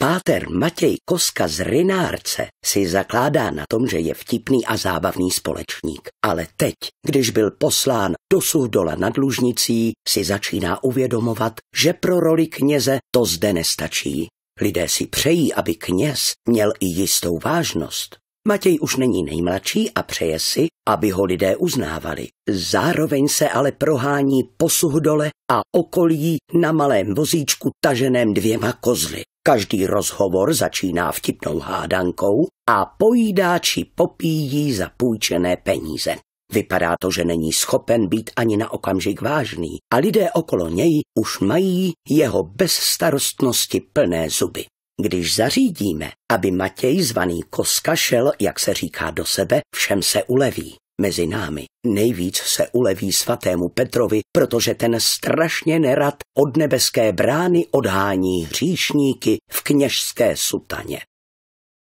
Páter Matěj Koska z Rinárce si zakládá na tom, že je vtipný a zábavný společník. Ale teď, když byl poslán do dola nad Lužnicí, si začíná uvědomovat, že pro roli kněze to zde nestačí. Lidé si přejí, aby kněz měl i jistou vážnost. Matěj už není nejmladší a přeje si, aby ho lidé uznávali. Zároveň se ale prohání posuh dole a okolí na malém vozíčku taženém dvěma kozly. Každý rozhovor začíná vtipnou hádankou a pojídá či popíjí zapůjčené peníze. Vypadá to, že není schopen být ani na okamžik vážný a lidé okolo něj už mají jeho bezstarostnosti plné zuby. Když zařídíme, aby Matěj zvaný Koska šel, jak se říká do sebe, všem se uleví. Mezi námi nejvíc se uleví svatému Petrovi, protože ten strašně nerad od nebeské brány odhání hříšníky v kněžské sutaně.